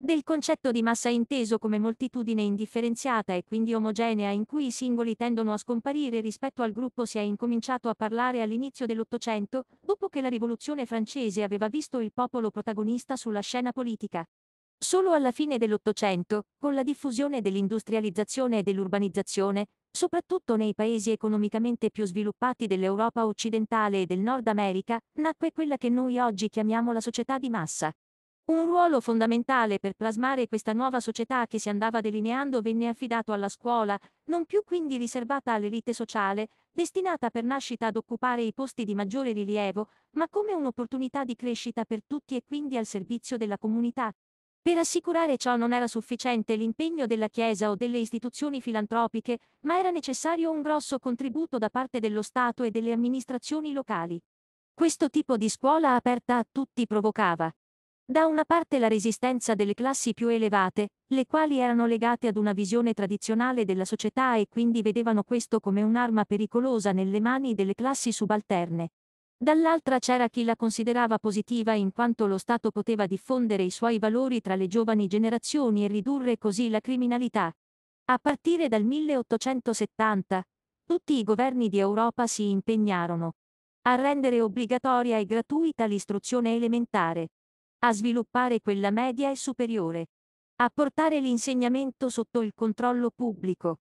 del concetto di massa inteso come moltitudine indifferenziata e quindi omogenea in cui i singoli tendono a scomparire rispetto al gruppo si è incominciato a parlare all'inizio dell'Ottocento, dopo che la rivoluzione francese aveva visto il popolo protagonista sulla scena politica. Solo alla fine dell'Ottocento, con la diffusione dell'industrializzazione e dell'urbanizzazione, soprattutto nei paesi economicamente più sviluppati dell'Europa occidentale e del Nord America, nacque quella che noi oggi chiamiamo la società di massa. Un ruolo fondamentale per plasmare questa nuova società che si andava delineando venne affidato alla scuola, non più quindi riservata all'elite sociale, destinata per nascita ad occupare i posti di maggiore rilievo, ma come un'opportunità di crescita per tutti e quindi al servizio della comunità. Per assicurare ciò non era sufficiente l'impegno della Chiesa o delle istituzioni filantropiche, ma era necessario un grosso contributo da parte dello Stato e delle amministrazioni locali. Questo tipo di scuola aperta a tutti provocava da una parte la resistenza delle classi più elevate, le quali erano legate ad una visione tradizionale della società e quindi vedevano questo come un'arma pericolosa nelle mani delle classi subalterne. Dall'altra c'era chi la considerava positiva in quanto lo Stato poteva diffondere i suoi valori tra le giovani generazioni e ridurre così la criminalità. A partire dal 1870, tutti i governi di Europa si impegnarono a rendere obbligatoria e gratuita l'istruzione elementare a sviluppare quella media e superiore, a portare l'insegnamento sotto il controllo pubblico,